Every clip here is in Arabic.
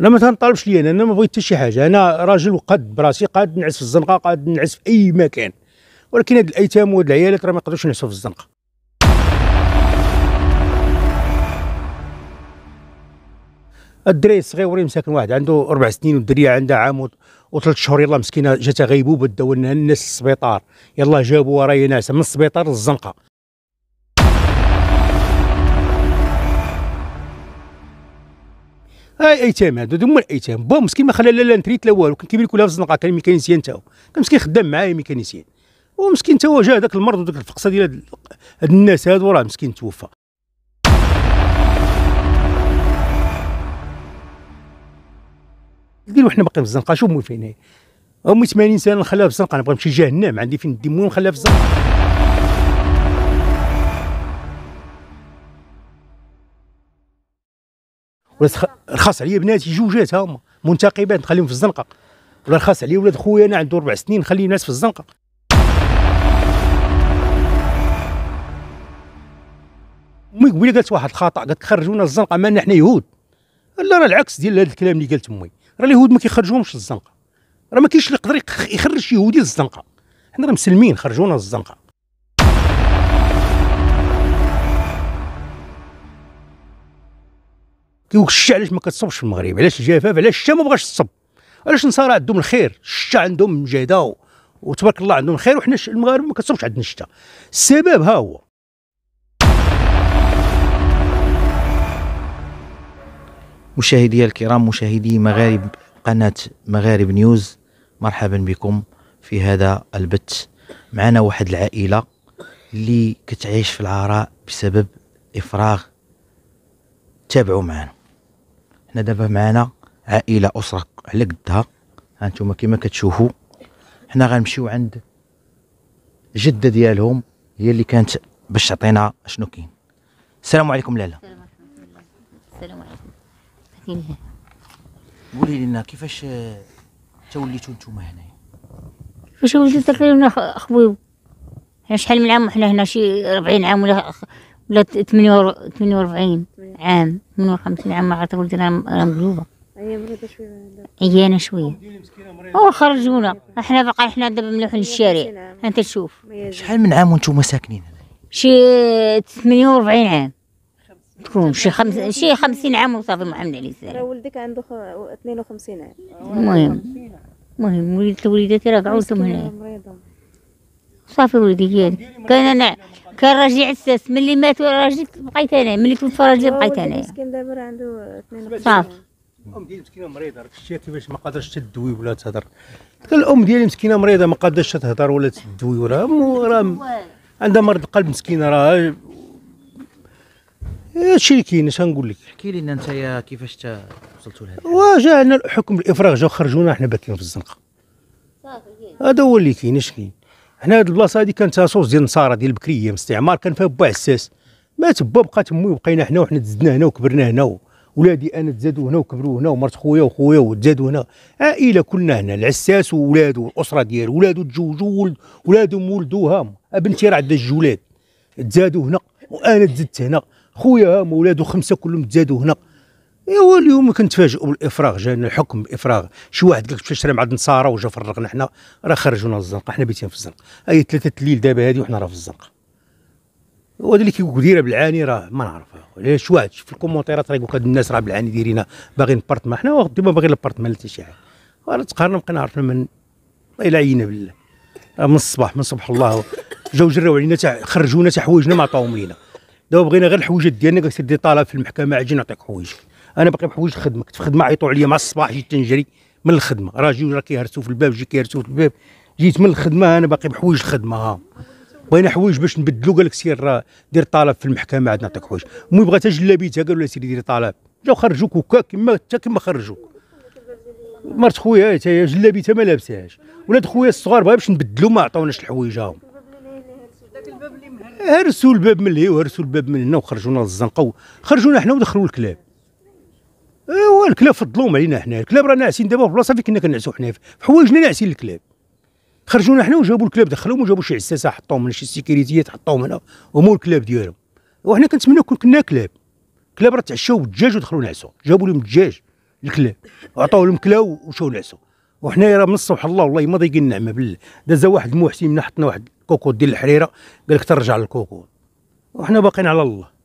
انا ما تنطالبش لي انا انا ما بغيت حتى شي حاجه انا راجل قد براسي قاد نعس في الزنقه قاد نعس في اي مكان ولكن هاد الايتام وهاد العيالات راه ما يقدروش ينعسوا في الزنقه الدراري الصغيورين مساكن واحد عنده اربع سنين والدريه عندها عام وثلاث شهور يلا مسكينه جاتها غيبوبه داو الناس للسبيطار يلا جابوها راهي ناعسه من السبيطار للزنقه هاي ايتام هادو هما الايتام بو مسكين ما خلا لا لا نتريت لا والو كان كيبان كلها في الزنقه كان ميكانيسيان تا هو كان مسكين خدام معايا ميكانيسيان ومسكين تا هو جا هذاك المرض وداك الفقصه ديال هاد الناس هادو راه مسكين توفى ديروا حنا باقيين في الزنقه شوف مول فين هي امي 80 سنه نخليها في الزنقه انا بغيت نمشي جهنم عندي فين ندي مول نخليها في الزنقه ولا رخاص عليا بناتي جوجات هما منتقبات نخليهم في الزنقه ولا رخاص عليا ولاد خويا انا عنده اربع سنين نخلي الناس في الزنقه امي قبيله قالت واحد الخطا قالت خرجونا الزنقه مالنا حنا يهود لا راه العكس ديال هذا الكلام اللي قالت امي راه اليهود ما كيخرجوهمش الزنقه راه ما كاينش اللي يقدر يخرج يهودي للزنقه حنا راه مسلمين خرجونا للزنقه الشتاء علاش ما كتصبش في المغرب علاش الجفاف علاش الشتاء ما بغاش تصب علاش النصارى عندهم الخير الشتاء عندهم مجهده وتبارك الله عندهم الخير وحنا المغاربه ما كتصبش عندنا الشتاء السبب ها هو مشاهدي الكرام مشاهدي مغارب قناة مغارب نيوز مرحبا بكم في هذا البث معنا واحد العائلة اللي كتعيش في العراء بسبب إفراغ تابعوا معنا حنا دابا معانا عائله اسره على قدها هانتوما كما كتشوفوا حنا غنمشيو عند جده ديالهم هي اللي كانت باش تعطينا شنو كاين السلام عليكم لالا السلام عليكم قولي لنا كيفاش وليتو نتوما هنايا كيفاش وليتو تقريبا خويا حنا يعني شحال من عام حنا هنا شي 40 عام ولا ولا 48 48 عام 58 عام ما عرفت ولدي راه مقلوبة هي مريضة شوية عيانة شوية وخرجونا احنا بقى احنا دابا ملوحين للشارع أيوة، انت تشوف شحال من عام وانتم ساكنين هنا شي 48 عام تكون شي خمس شي 50 عام وصافي محمد عليه السلام راه ولدك عنده 52 عام المهم المهم وليدات وليداتي راه كاع هنا صافي ولدي كان انا كان راجلي عساس ملي مات راجلي بقيت انا ملي كنت راجلي بقيت انا مسكين دابا عنده صافي الام ديالي مسكينه مريضه راك شتي باش ما قادرش تدوي ولا تهضر الام ديالي مسكينه مريضه ما قادرش تهضر ولا تدوي ولا راه عندها مرض قلب مسكينه راه هادشي اللي كاين اش نقول لك احكي لنا انت كيفاش وصلتوا لهذا وجا عندنا الحكم الافراج جا خرجونا حنا باكين في الزنقه صافي هذا هو اللي كاين اش كاين هنا هاد البلاصه هادي كانت صوص ديال النصارى ديال البكريه الاستعمار كان فيها با عساس مات با بقات امي وبقينا حنا وحنا تزدنا هنا وكبرنا هنا ولادي انا تزادوا هنا وكبروا هنا ومرت خويا وخويا وتزادوا هنا عائله كلنا هنا العساس وولادو والاسره ديالو ولادو تزوجوا ولادهم ولدوها بنتي راه عندها جوج ولاد تزادوا هنا وانا تزدت هنا خويا هم ولادو خمسه كلهم تزادوا هنا ايوا اليوم كنتفاجئوا بالافراغ جانا الحكم بافراغ شي واحد قال لك شري مع النصارى وجا فرغنا حنا راه خرجونا الزنقه حنا بيتين في الزنقه اي ثلاثه الليل دابا هذه وحنا راه في الزنقه وهذا اللي كيقول دايره بالعاني راه ما نعرفها علاش واحد في الكومونتيرات راه يقول هاد الناس راه بالعاني دايرين باغيين بارتمان حنا ديما باغيين البارتمان حتى شي حاجه راه تقارنا بقينا عرفنا من الى عينا بالله آه، من الصباح من صبح الله جاو جراو علينا خرجونا حتى حوايجنا ما عطاهم لينا دابا بغينا غير الحويجات ديالنا سير دي طالب في المحكمه عجي نعطيك حويجك انا باقي بحوايج الخدمه كنت في خدمه عيطوا عليا مع الصباح جيت تنجري من الخدمه راه جيو راه كيهرسوا في الباب جي كيهرسوا في الباب جيت من الخدمه انا باقي بحوايج الخدمه ها بغينا حوايج باش نبدلو قال لك سير راه دير طلب في المحكمه عاد نعطيك حوايج المهم بغات جلابيتها قالوا لها سيري ديري طلب جاو خرجوك هكا كما حتى كما خرجوك مرت خويا حتى هي جلابيتها ما لابساهاش ولاد خويا الصغار بغا باش نبدلو ما عطاوناش الحوايج هاهم هرسوا الباب من هي وهرسوا الباب من هنا وخرجونا للزنقه خرجونا حنا ودخلوا الكلاب ايوا الكلاب في الظلوم علينا حنا الكلاب رانا ناعسين دابا في البلاصه فين كنا كنعسو حنا في حوايجنا ناعسين الكلاب خرجونا حنا وجابوا الكلاب دخلوهم وجابوا شي عساسه حطوهم هنا شي سيكيريتيات حطوهم هنا هما الكلاب ديالهم وحنا كنتمناو كون كنا كلاب كلاب راه تعشاو بالدجاج ودخلوا نعسوا جابوا لهم الدجاج الكلاب وعطاو لهم كلا ومشاو نعسوا وحنايا راه من سبحان الله والله ما ضيق النعمه بالله دازا واحد المحسن حطنا واحد الكوكوط ديال الحريره قال لك ترجع للكوكوط وحنا باقيين على الله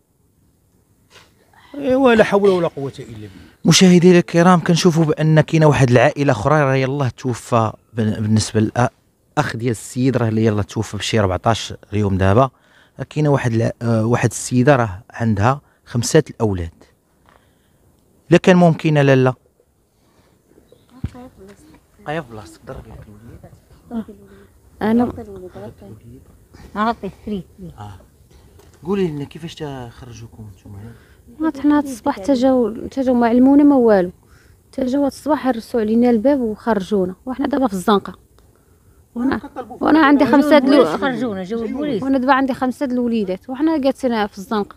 إيه، لا حول ولا قوه الا بالله مشاهدينا الكرام كنشوفوا بان كاينه واحد العائله اخرى راه يلاه توفى بالنسبه للاخ آه، ديال السيد راه يلاه توفى بشي 14 اليوم دابا كاينه واحد آه، واحد السيده راه عندها خمسه الاولاد الا كان ممكن لا قايه في بلاصتك ضربي آه، انا عطيه فري قولي لنا كيفاش تخرجوكم نتوما ما حنا هاد الصباح تجاو تجاو ما علمونا ما والو تجاو هاد الصباح هرسوا علينا الباب وخرجونا وحنا دابا في الزنقه وانا وانا عندي خمسه دلو خرجونا جاو البوليس وانا دابا عندي خمسه د الوليدات وحنا جالسين في الزنقه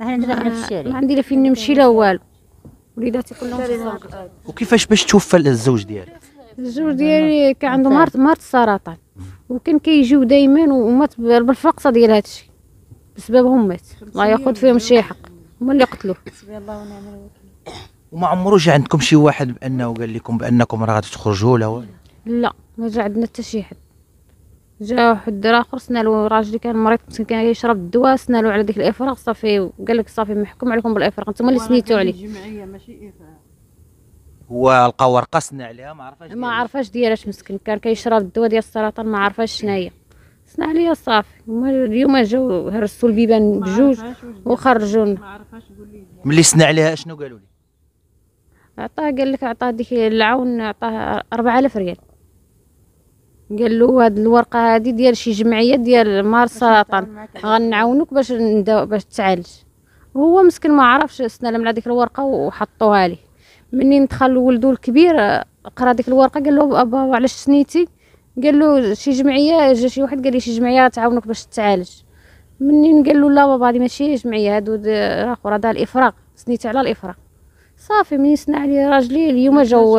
حنا حنا في الشارع ما عندي لا فين نمشي لا والو وليداتي كلهم في الزنقه وكيفاش باش توفى الزوج ديالك الزوج ديالي كان عنده مرض مرض السرطان وكان كيجيو دايما ومات بالفقصه ديال هادشي بسببهم مات الله ياخذ فيهم شي حق هما اللي قتلوه حسبي الله ونعم الوكيل وما عمرو جا عندكم شي واحد بانه قال لكم بانكم راه غادي تخرجوا ولا لا ما جا عندنا حتى شي حد جا واحد اخر سنالو الراجل كان مريض مسكين كان يشرب الدواء سنالو على ديك الافراغ صافي وقال لك صافي محكوم عليكم بالافراغ نتوما اللي سنيتو عليه الجمعيه ماشي افراغ هو لقى ورقه سنا عليها ما عرفاش ما عرفاش ديالاش مسكين كان كيشرب الدواء ديال السرطان ما عرفاش شناهي خلصنا عليها صافي اليوم جاو هرسوا البيبان بجوج وخرجونا ملي سنا عليها شنو قالوا لي عطاه قال لك عطاه ديك العون عطاه 4000 ريال قال له هاد الورقه هادي ديال شي جمعيه ديال مار سرطان غنعاونوك باش نداو باش تعالج هو مسكين ما عرفش سنا على ديك الورقه وحطوها ليه منين دخل ولدو الكبير قرا ديك الورقه قال له بابا علاش سنيتي قال له شي جمعيه جا شي واحد قال لي شي جمعيه تعاونك باش تتعالج منين قال له لا بابا هذه ماشي جمعيه هادو راه خرا دار الافراغ سنيت على الافراغ صافي منين سنا عليه راجلي اليوم جاو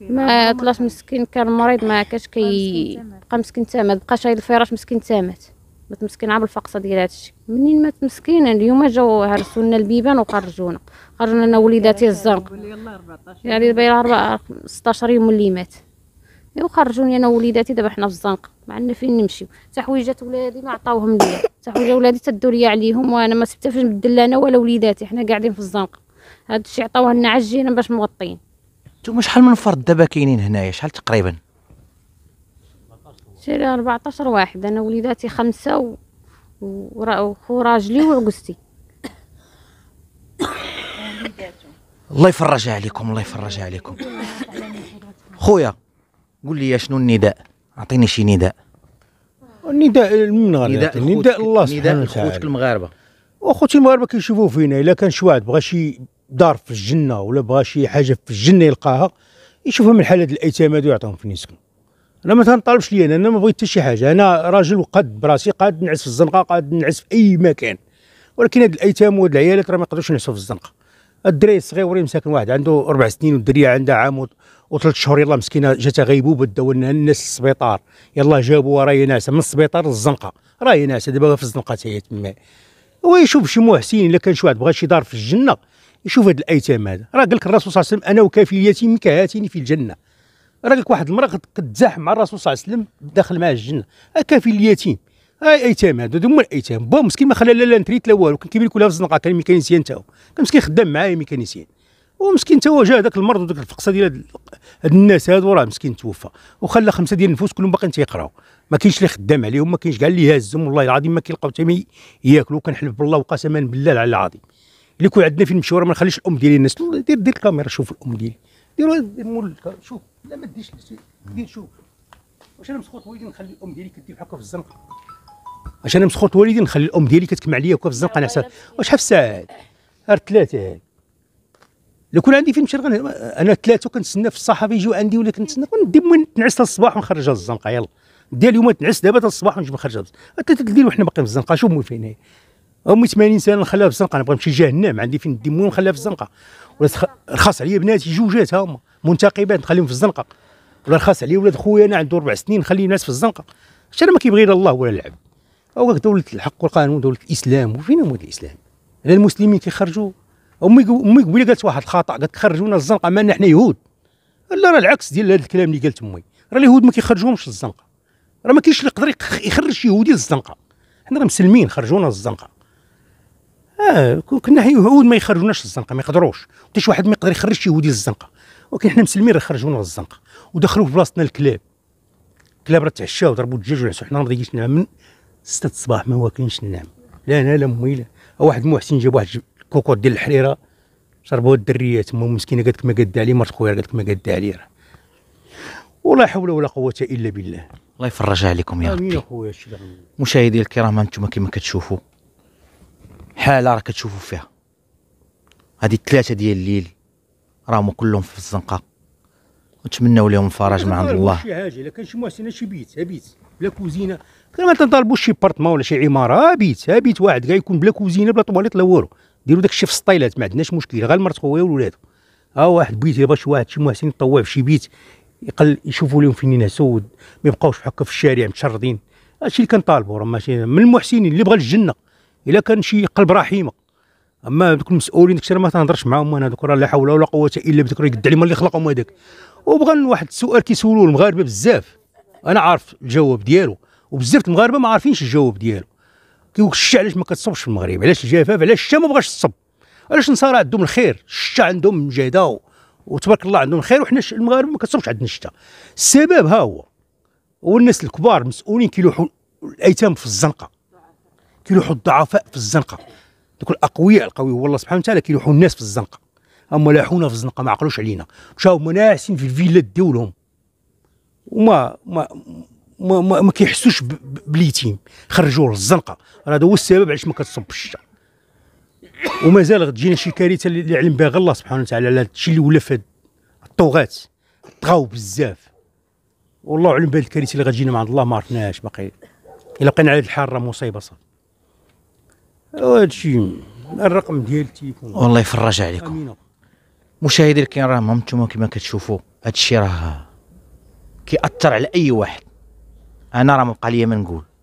ما طلعش مسكين كان مريض ما كاش كي بقى مسكين تامات بقى شايل الفراش مسكين تامات مات مسكين عبر الفقصه ديال هادشي منين مات مسكين اليوم جاو هرسوا لنا البيبان وخرجونا خرجونا انا وليداتي الزنق يعني باينه 16 يوم اللي مات وخرجوني انا ووليداتي دابا حنا في الزنقه ما عندنا فين نمشيو حتى حويجات ولادي ما عطاوهم ليا حتى حويجه ولادي تدوا ليا عليهم وانا ما سبتها فين بدل انا ولا وليداتي حنا قاعدين في الزنقه هذا الشيء عطاوه لنا عجينا باش مغطين نتوما شحال من فرد دابا كاينين هنايا شحال تقريبا شي 14 واحد انا وليداتي خمسه و... وخو راجلي وعقستي الله يفرجها عليكم الله يفرجها عليكم خويا قول لي شنو النداء اعطيني شي نداء النداء من غير نداء الله سبحانه وتعالى نداء المغاربه وخوتي المغاربه كيشوفوا فينا الا كان شي واحد بغى شي دار في الجنه ولا بغى شي حاجه في الجنه يلقاها يشوفها من حاله الايتام هادو يعطيهم في نسكن انا ما تنطالبش لي انا ما بغيت حتى شي حاجه انا راجل وقد براسي قاد نعس في الزنقه قاد نعس في اي مكان ولكن هاد الايتام وهاد العيالات راه ما يقدروش ينعسوا في الزنقه الدراري الصغيورين مساكن واحد عنده اربع سنين والدريه عندها عام وثلاث شهور يلا مسكينه جاتها غيبوبه داو الناس للسبيطار يلا جابوها راهي ناعسه من السبيطار للزنقه راهي ناعسه دابا في الزنقه تاهي تما ويشوف شي محسن الا كان شي واحد بغى شي دار في الجنه يشوف هاد الايتام هذا راه قال لك الرسول صلى الله عليه وسلم انا وكافي اليتيم كهاتين في الجنه راه قال لك واحد المراه كتزاح مع الرسول صلى الله عليه وسلم داخل معاه الجنه كافي اليتيم اي ايتام هادو هما الايتام با مسكين ما خلى لا لا نتريت لا والو كان كيبان لك في الزنقه كان ميكانيسيان تاو كان مسكين خدام معايا ميكانيسيان ومسكين تا هو جا هذاك المرض وديك الفقصه ديال هاد الناس هادو راه مسكين توفى وخلى خمسه ديال النفوس كلهم باقيين تيقراو ما كاينش اللي خدام عليهم ما كاينش كاع اللي يهزهم والله العظيم ما كيلقاو حتى ياكلوا كنحلف بالله وقسما بالله العلي العظيم اللي كون عندنا في المشوره ما نخليش الام ديالي الناس دير دير الكاميرا شوف الام ديالي دير مول شوف لا ما ديش دير شوف واش انا مسخوط وليدي نخلي الام ديالي كدير هكا في الزنقه واش انا مسخوط والدي نخلي الام ديالي كتكمع عليا وكا في الزنقه نعسات واش وشحال في الساعه هاد ثلاثه هادي لو كان عندي فيلم شرغن انا ثلاثه كنتسنى في الصحافه يجيو عندي ولا كنتسنى كندي من نعس للصباح ونخرجها الزنقه يلا ديال اليوم تنعس دابا الصباح ونجي نخرجها حتى الليل وحنا باقيين في الزنقه شوف مو فين هي امي 80 سنه نخليها في الزنقه نبغي نمشي لجهنم عندي فين ندي مون نخليها في الزنقه ولا رخاص عليا بناتي جوجات هما منتقبات نخليهم في الزنقه ولا رخاص عليا ولاد خويا انا عنده اربع سنين نخلي الناس في الزنقه اش انا ما كيبغي الله ولا العبد او دولة الحق والقانون دولة الاسلام وفين هو الاسلام لا المسلمين كيخرجوا امي امي قبيله قالت واحد الخطا قالت خرجونا الزنقه مالنا حنا يهود لا راه العكس ديال هذا الكلام اللي قالت امي راه اليهود ما كيخرجوهمش الزنقه راه ما كاينش اللي يقدر يخرج يهودي الزنقه حنا راه مسلمين خرجونا الزنقه اه كنا يهود ما يخرجوناش الزنقه ما يقدروش حتى شي واحد ما يقدر يخرج شي يهودي الزنقه ولكن حنا مسلمين راه خرجونا الزنقه ودخلوا في بلاصتنا الكلاب الكلاب راه تعشاو ضربوا الدجاج وعسوا حنا ما من ستة الصباح ما واكلينش النعم لا انا لا امي لا واحد محسن جاب واحد كوكور ديال الحريره شربوها الدريه تما مسكينه قالت لك ما قاد عليه مرت خويا قالت لك ما قاد عليه راه ولا حول ولا قوه الا بالله الله يفرجها عليكم يا ربي خويا مشاهدي الكرام انتم كما كتشوفوا حاله راه كتشوفوا فيها هذه الثلاثه ديال الليل راهم كلهم في الزنقه نتمنوا لهم الفرج من عند الله شي حاجه الا كان شي محسن شي بيت بيت بلا كوزينه كنا ما تنطالبوش شي بارتمون ولا شي عماره بيت بيت واحد كاع يكون بلا كوزينه بلا طواليط لا والو ديروا داكشي في السطيلات ما عندناش مشكل غير مرت خويا والولاد ها واحد بيت يبغى شي واحد شي محسن يطوع في شي بيت يقل يشوفوا لهم فين ينعسوا ما يبقاوش هكا في الشارع متشردين هادشي اللي كنطالبوا راه ماشي من المحسنين اللي بغى الجنه الا كان شي قلب رحيمه اما دوك المسؤولين داكشي ما تنهضرش معاهم انا دوك راه لا حول ولا قوه الا بالله راه يقد عليهم اللي خلقهم هذاك وبغى واحد السؤال كيسولوه المغاربه بزاف انا عارف الجواب ديالو وبزاف المغاربه ما عارفينش الجواب ديالو كيقول الشتاء علاش ما كتصبش في المغرب علاش الجفاف علاش الشتاء ما بغاش تصب علاش النصارى عندهم الخير الشتاء عندهم مجاده وتبارك الله عندهم الخير وحنا المغاربه ما كتصبش عندنا الشتاء السبب ها هو هو الناس الكبار المسؤولين كيلوحوا الايتام في الزنقه كيلوحوا الضعفاء في الزنقه دوك الاقوياء القوي هو الله سبحانه وتعالى كيلوحوا الناس في الزنقه هما لاحونا في الزنقه ما عقلوش علينا مشاو مناعسين في الفيلا ديولهم وما ما ما, ما, ما كيحسوش باليتيم خرجوه للزنقه راه هذا هو السبب علاش ما كتصبش الشعر ومازال غتجينا شي كارثه اللي علم بها الله سبحانه وتعالى على هادشي اللي ولا في الطوغات طغاو بزاف والله اعلم بهاد الكارثه اللي غتجينا من عند الله ما عرفناهاش باقي الا بقينا على هاد الحال راه مصيبه صافي هادشي الرقم ديال التليفون والله يفرج عليكم مشاهدي الكرام انتم كما كتشوفوا هادشي راه كيأثر على اي واحد انا راه مبقى ليا ما نقول